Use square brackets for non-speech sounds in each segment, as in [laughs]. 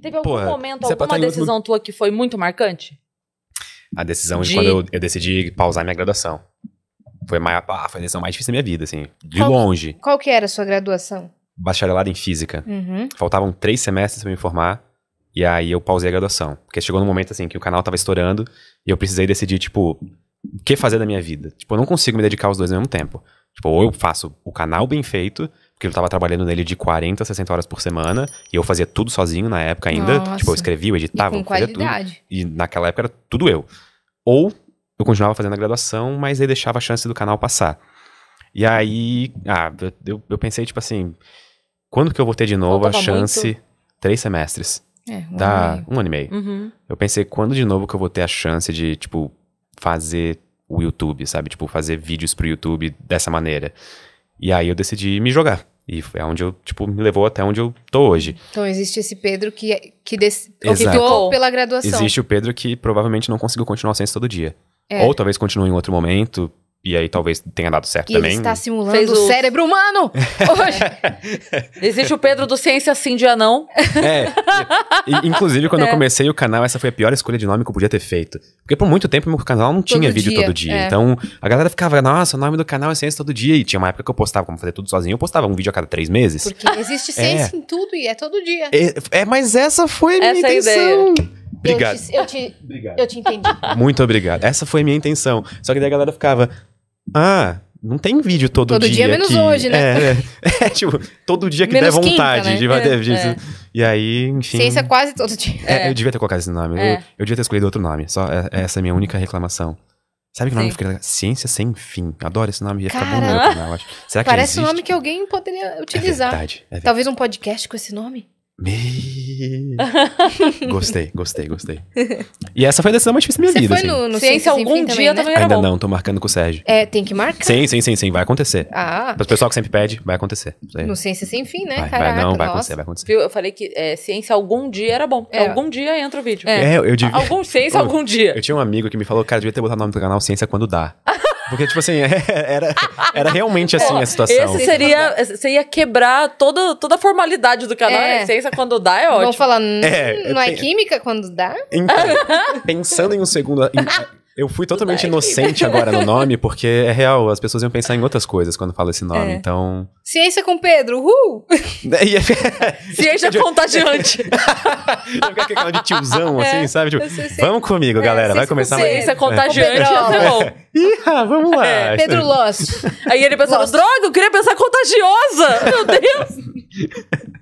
Teve algum Porra, momento, alguma tá decisão tua que foi muito marcante? A decisão de, de quando eu, eu, decidi pausar minha graduação. Foi, mais, foi a decisão mais difícil da minha vida, assim. De qual, longe. Qual que era a sua graduação? Bacharelado em Física. Uhum. Faltavam três semestres para me formar. E aí eu pausei a graduação. Porque chegou num momento, assim, que o canal tava estourando. E eu precisei decidir, tipo, o que fazer da minha vida. Tipo, eu não consigo me dedicar aos dois ao mesmo tempo. Tipo, ou eu faço o canal bem feito porque eu tava trabalhando nele de 40 60 horas por semana. E eu fazia tudo sozinho na época ainda. Nossa. Tipo, eu escrevia, eu editava, e com qualidade. Tudo, e naquela época era tudo eu. Ou eu continuava fazendo a graduação, mas aí deixava a chance do canal passar. E aí, ah, eu, eu pensei, tipo assim, quando que eu vou ter de novo Faltava a chance? Muito. Três semestres. É, um dá ano um ano e meio. Uhum. Eu pensei, quando de novo que eu vou ter a chance de, tipo, fazer o YouTube, sabe? Tipo, fazer vídeos pro YouTube dessa maneira. E aí eu decidi me jogar. E foi onde eu, tipo, me levou até onde eu tô hoje. Então existe esse Pedro que, é, que optou pela graduação. Existe o Pedro que provavelmente não conseguiu continuar a ciência todo dia. É. Ou talvez continue em outro momento, e aí talvez tenha dado certo e também. Ele está simulando Fez o cérebro humano! [laughs] Hoje. Existe o Pedro do Ciência Sim Dia Não. É. inclusive, quando é. eu comecei o canal, essa foi a pior escolha de nome que eu podia ter feito. Porque por muito tempo meu canal não todo tinha vídeo dia. todo dia. É. Então a galera ficava, nossa, o nome do canal é Ciência Todo Dia. E tinha uma época que eu postava, como fazer tudo sozinho, eu postava um vídeo a cada três meses. Porque existe é. ciência é. em tudo e é todo dia. É, é mas essa foi a essa minha é intenção. Ideia. Obrigado. Eu te, eu te, obrigado. eu te entendi. Muito obrigado. Essa foi a minha intenção. Só que daí a galera ficava, ah, não tem vídeo todo, dia. Todo dia menos que... hoje, né? É, é, [laughs] é tipo, todo dia que menos der vontade. Quinta, né? de, fazer é, é. E aí, enfim. Ciência é quase todo dia. É, eu devia ter colocado esse nome. Eu, eu, devia ter escolhido outro nome. Só essa é a minha única reclamação. Sabe que Sim. nome fica? Ciência sem fim. Adoro esse nome. Ia ficar bom no meu canal, acho. Será que Parece um nome que alguém poderia utilizar. Verdade, verdade, Talvez um podcast com esse nome. Me... [laughs] gostei, gostei, gostei. E essa foi a decisão mais difícil da minha Você vida. Foi no, assim. no Ciência algum dia né? também, né? Ainda não, tô marcando com o Sérgio. É, tem que marcar. Sim, sim, sim, sim, vai acontecer. Ah. Para o pessoal que sempre pede, vai acontecer. Sim. No Ciência Sem Fim, né? Vai, Caraca, vai não, vai acontecer, vai acontecer. Viu? Eu falei que é, ciência algum dia era bom. É. Algum dia entra o vídeo. É, é eu devia. Algum ciência algum dia. Eu tinha um amigo que me falou, cara, devia ter botado o nome do canal Ciência Quando Dá. [laughs] Porque, tipo assim, [laughs] era, era realmente assim Pô, a situação. Esse seria, seria quebrar toda, toda a formalidade do canal, é. né? quando dá é ótimo. Vão falar, hum, é, não é química quando dá? Então, pensando em um segundo. Em, eu fui totalmente é inocente agora no nome, porque é real, as pessoas iam pensar em outras coisas quando fala esse nome, é. então. Ciência com Pedro, uhul! [laughs] É [laughs] ciência tipo, contagiante! [laughs] Eu aquela de tiozão, assim, é, assim, sabe? Tipo, vamos comigo, é, galera, vai começar com Ciência contagiante, é. bom. Ih, vamos lá. Pedro Lost. Aí ele pensava, droga, eu queria pensar contagiosa! Meu Deus!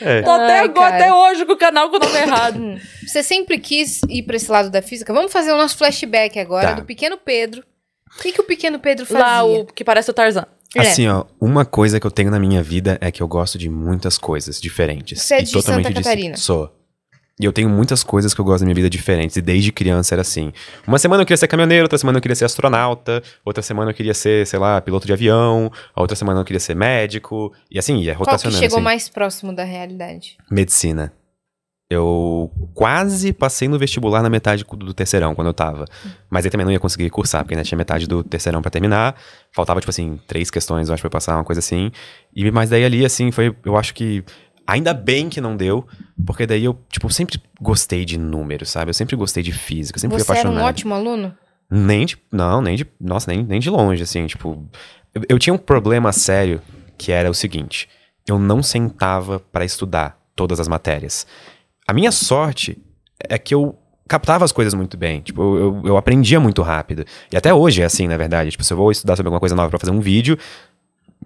é. Tô até, Ai, agora, até hoje com o canal com o nome errado. [laughs] Você sempre quis ir para esse lado da física? Vamos fazer o nosso flashback agora tá. do pequeno Pedro. O que, que o pequeno Pedro fazia? Lá, o que parece o Tarzan. É. Assim, ó, uma coisa que eu tenho na minha vida é que eu gosto de muitas coisas diferentes. Você é de Santa Catarina. Sou. E eu tenho muitas coisas que eu gosto da minha vida diferentes, e desde criança era assim. Uma semana eu queria ser caminhoneiro, outra semana eu queria ser astronauta, outra semana eu queria ser, sei lá, piloto de avião, a outra semana eu queria ser médico, e assim, ia rotacionando. Qual chegou assim. mais próximo da realidade? Medicina. Eu quase passei no vestibular na metade do terceirão, quando eu tava. Mas aí também não ia conseguir cursar, porque ainda tinha metade do terceirão para terminar. Faltava, tipo assim, três questões, eu acho, pra passar, uma coisa assim. E, mas daí ali, assim, foi, eu acho que Ainda bem que não deu, porque daí eu, tipo, sempre gostei de números, sabe? Eu sempre gostei de física, sempre Você fui apaixonado. Você era um ótimo aluno? Nem de, não, nem de, nossa, nem, nem de longe, assim, tipo, eu, eu tinha um problema sério que era o seguinte, eu não sentava para estudar todas as matérias. A minha sorte é que eu captava as coisas muito bem. Tipo, eu, eu, aprendia muito rápido. E até hoje é assim, na verdade. Tipo, se eu vou estudar sobre alguma coisa nova para fazer um vídeo,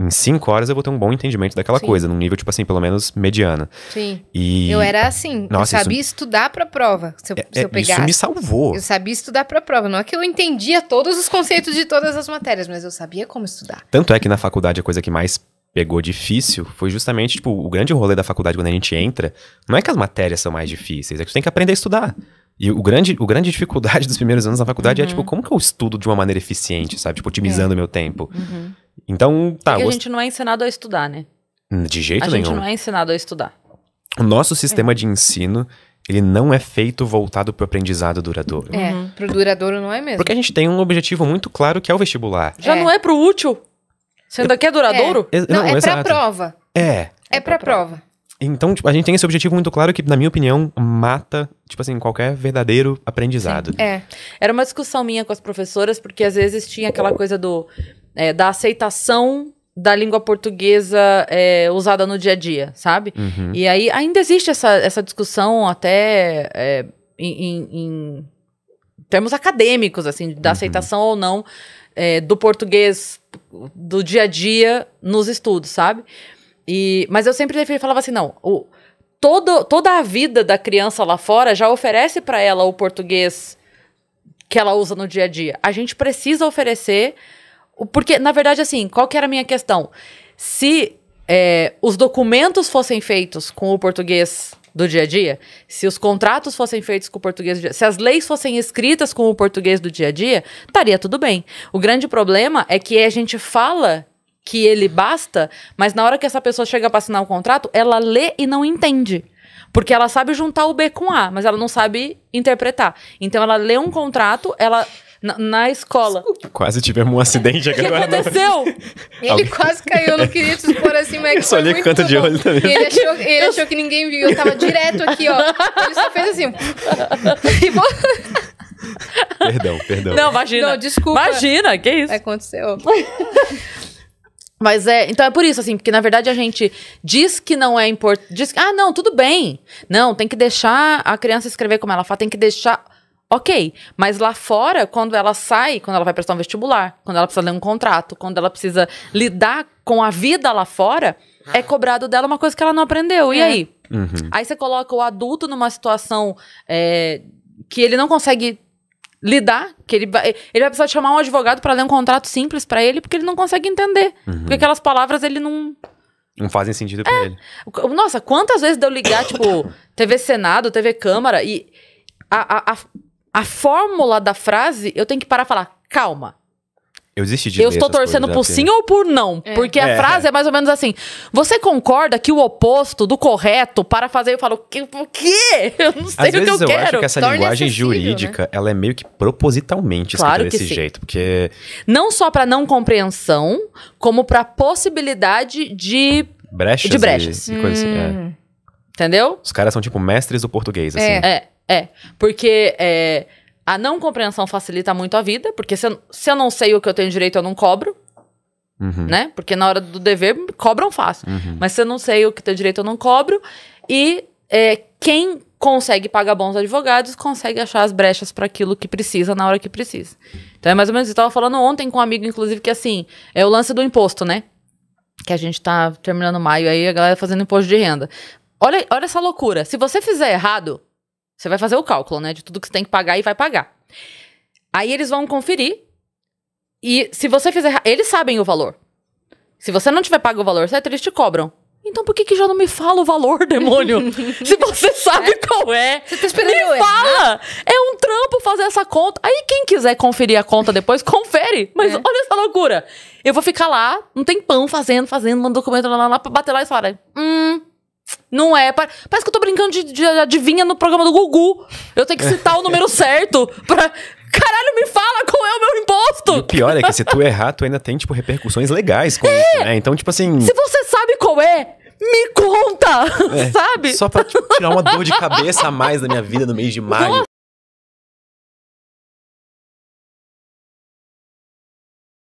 em cinco horas eu vou ter um bom entendimento daquela Sim. coisa, num nível, tipo assim, pelo menos mediano. Sim. E... Eu era assim, Nossa, eu sabia isso... estudar pra prova, se eu, é, se eu pegasse. É, isso me salvou. Eu sabia estudar pra prova, não é que eu entendia todos os conceitos de todas as matérias, mas eu sabia como estudar. Tanto é que na faculdade a coisa que mais pegou difícil foi justamente, tipo, o grande rolê da faculdade quando a gente entra, não é que as matérias são mais difíceis, é que você tem que aprender a estudar. E o grande, o grande dificuldade [laughs] dos primeiros anos na faculdade é, uhum. é, tipo, como que eu estudo de uma maneira eficiente, sabe? Tipo, otimizando é. o é. meu tempo. Uhum. Então, tá. Porque a gente não é ensinado a estudar, né? Hum, de jeito a nenhum. A gente não é ensinado a estudar. O nosso sistema é. de ensino, ele não é feito voltado para aprendizado duradouro. É, uhum. para duradouro não é mesmo. Porque a gente tem um objetivo muito claro que é o vestibular. Já é. não é para o útil. Sendo que é duradouro? É. Não, não, é para prova. É. É para prova. prova. Então, tipo, a gente tem esse objetivo muito claro que, na minha opinião, mata, tipo assim, qualquer verdadeiro aprendizado. Sim. É. Era uma discussão minha com as professoras, porque às vezes tinha aquela coisa do é, da aceitação da língua portuguesa é, usada no dia a dia, sabe? Uhum. E aí ainda existe essa, essa discussão até é, em, em, termos acadêmicos, assim, da uhum. aceitação ou não é, do português do dia a dia nos estudos, sabe? E, mas eu sempre falava assim, não, o, todo, toda a vida da criança lá fora já oferece para ela o português que ela usa no dia a dia. A gente precisa oferecer porque, na verdade, assim, qual que era a minha questão? Se é, os documentos fossem feitos com o português do dia a dia, se os contratos fossem feitos com o português, se as leis fossem escritas com o português do dia a dia, estaria tudo bem. O grande problema é que a gente fala que ele basta, mas na hora que essa pessoa chega para assinar o um contrato, ela lê e não entende. Porque ela sabe juntar o B com A, mas ela não sabe interpretar. Então ela lê um contrato, ela na, na escola. Quase tivemos um acidente aqui agora. O né? que aconteceu? Ele quase caiu, não queria [laughs] te expor assim, mas. Eu só olhei canto de olho também. Ele, achou, ele achou, que ninguém viu, eu tava direto aqui, ó. Ele só fez assim. [laughs] perdão, perdão. Não, imagina. Não, desculpa. Imagina, que isso? Aconteceu. [laughs] Mas é, então é por isso, assim, porque na verdade a gente diz que não é importante. Diz ah, não, tudo bem. Não, tem que deixar a criança escrever como ela fala, tem que deixar. Ok, mas lá fora, quando ela sai, quando ela vai prestar um vestibular, quando ela precisa ler um contrato, quando ela precisa lidar com a vida lá fora, é cobrado dela uma coisa que ela não aprendeu. É. E aí? Uhum. Aí você coloca o adulto numa situação é, que ele não consegue lidar, que ele vai, ele vai precisar chamar um advogado para ler um contrato simples para ele, porque ele não consegue entender. Uhum. Porque aquelas palavras ele não. Não fazem sentido pra é. ele. Nossa, quantas vezes deu ligar, tipo, TV Senado, TV Câmara, e a, a, a a fórmula da frase, eu tenho que parar e falar, calma. Eu desisti de Eu estou torcendo por sim ou por não. É. Porque a é. frase é mais ou menos assim. Você concorda que o oposto do correto para fazer, eu falo, que, o quê? [laughs] Eu não sei Às o vezes que eu, eu quero. Acho que essa Torne linguagem né? jurídica, né? ela é meio que propositalmente claro escrita desse sim. jeito. Porque. Não só para não compreensão, como para possibilidade de. Brechas. De brechas. E, e assim, é. Hum. Entendeu? Os caras são tipo mestres do português, é. assim. É. É, porque é, a não compreensão facilita muito a vida, porque se eu, se eu não sei o que eu tenho direito, eu não cobro. Uhum. Né? Porque na hora do dever, cobram fácil. Uhum. Mas se eu não sei o que tem direito, eu não cobro. E é, quem consegue pagar bons advogados consegue achar as brechas para aquilo que precisa na hora que precisa. Então é mais ou menos. Eu estava falando ontem com um amigo, inclusive, que assim, é o lance do imposto, né? Que a gente está terminando maio aí, a galera fazendo imposto de renda. Olha, olha essa loucura. Se você fizer errado, você vai fazer o cálculo, né? De tudo que você tem que pagar e vai pagar. Aí eles vão conferir. E se você fizer. Eles sabem o valor. Se você não tiver pago o valor certo, é eles te cobram. Então por que, que já não me fala o valor, demônio? [laughs] Se você sabe é? qual é, você tá me fala! É um trampo fazer essa conta. Aí quem quiser conferir a conta depois, confere. Mas é. olha essa loucura. Eu vou ficar lá um tempão fazendo, fazendo, mandando documento lá, lá, lá pra bater lá e falar, hum, não é. Parece que eu tô brincando de, de adivinha no programa do Gugu. Eu tenho que é. citar o número certo pra. Caralho, me fala qual é o meu imposto! E o pior é que se tu errar, tu ainda tem, tipo, repercussões legais com é. isso, né? Então, tipo assim. Se você sabe qual é, me conta! É, [laughs] sabe? Só pra tipo, tirar uma dor de cabeça a mais da minha vida no mês de maio.